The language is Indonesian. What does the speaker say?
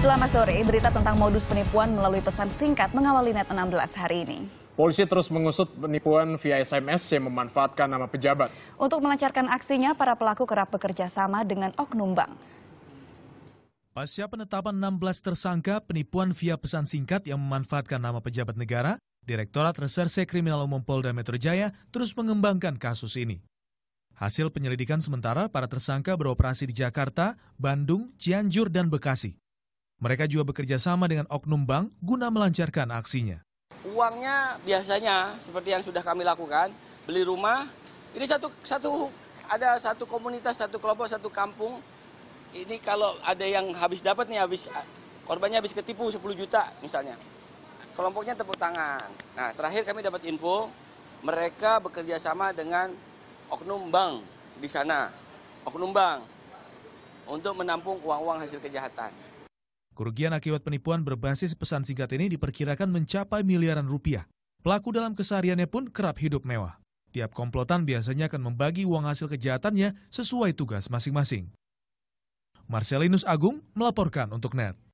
Selamat sore, berita tentang modus penipuan melalui pesan singkat mengawali net 16 hari ini. Polisi terus mengusut penipuan via SMS yang memanfaatkan nama pejabat. Untuk melancarkan aksinya, para pelaku kerap bekerja sama dengan Oknum Bank. Pasca penetapan 16 tersangka penipuan via pesan singkat yang memanfaatkan nama pejabat negara, Direktorat Reserse Kriminal Umum Polda Metro Jaya terus mengembangkan kasus ini. Hasil penyelidikan sementara, para tersangka beroperasi di Jakarta, Bandung, Cianjur, dan Bekasi. Mereka juga bekerja sama dengan Oknum Bank guna melancarkan aksinya. Uangnya biasanya seperti yang sudah kami lakukan, beli rumah. Ini satu satu ada satu komunitas, satu kelompok, satu kampung. Ini kalau ada yang habis dapat nih habis korbannya habis ketipu 10 juta misalnya. Kelompoknya tepuk tangan. Nah, terakhir kami dapat info mereka bekerja sama dengan Oknum Bank di sana. Oknum Bank untuk menampung uang-uang hasil kejahatan. Kerugian akibat penipuan berbasis pesan singkat ini diperkirakan mencapai miliaran rupiah. Pelaku dalam kesehariannya pun kerap hidup mewah. Tiap komplotan biasanya akan membagi uang hasil kejahatannya sesuai tugas masing-masing. Marcelinus Agung melaporkan untuk NET.